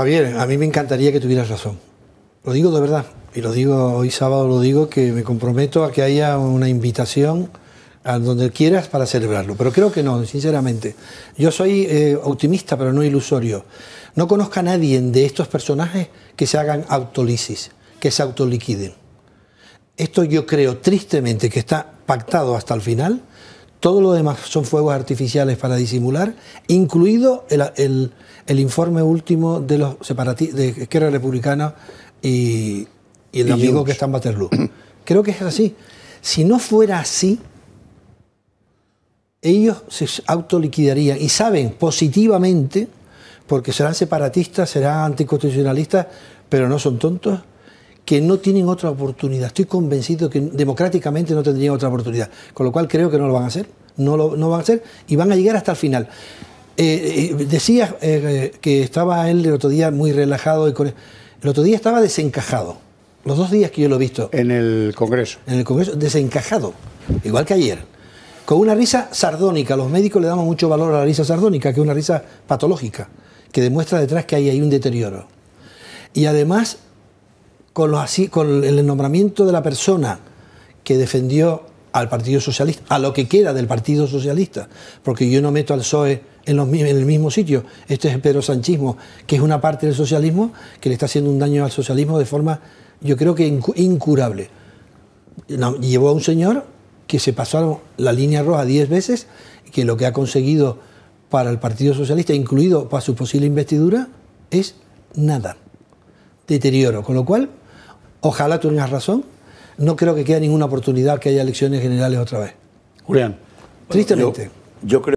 Javier, a mí me encantaría que tuvieras razón. Lo digo de verdad. Y lo digo hoy sábado, lo digo que me comprometo a que haya una invitación a donde quieras para celebrarlo. Pero creo que no, sinceramente. Yo soy eh, optimista, pero no ilusorio. No conozca a nadie de estos personajes que se hagan autolisis, que se autoliquiden. Esto yo creo tristemente que está pactado hasta el final todo lo demás son fuegos artificiales para disimular, incluido el, informe último de los separatistas de esquerra Republicana y, el amigo que está en Waterloo. Creo que es así. Si no fuera así, ellos se autoliquidarían y saben positivamente, porque serán separatistas, serán anticonstitucionalistas, pero no son tontos, que no tienen otra oportunidad. Estoy convencido que democráticamente no tendrían otra oportunidad. Con lo cual creo que no lo van a hacer. No lo van a hacer y van a llegar hasta el final. Eh, eh, decía eh, que estaba él el otro día muy relajado. Y con... El otro día estaba desencajado. Los dos días que yo lo he visto. En el Congreso. En el Congreso, desencajado. Igual que ayer. Con una risa sardónica. Los médicos le damos mucho valor a la risa sardónica, que es una risa patológica, que demuestra detrás que hay un deterioro. Y además con, el nombramiento de la persona que defendió al Partido Socialista, a lo que queda del Partido Socialista, porque yo no meto al PSOE en, los, el mismo sitio. Este es el Pedro Sanchismo, que es una parte del socialismo que le está haciendo un daño al socialismo de forma, yo creo que incurable. Llevó a un señor que se pasó la línea roja diez veces, que lo que ha conseguido para el Partido Socialista, incluido para su posible investidura, es nada. Deterioro. Con lo cual, Ojalá tú tengas razón. No creo que quede ninguna oportunidad que haya elecciones generales otra vez. Julián. Tristemente. Yo, creo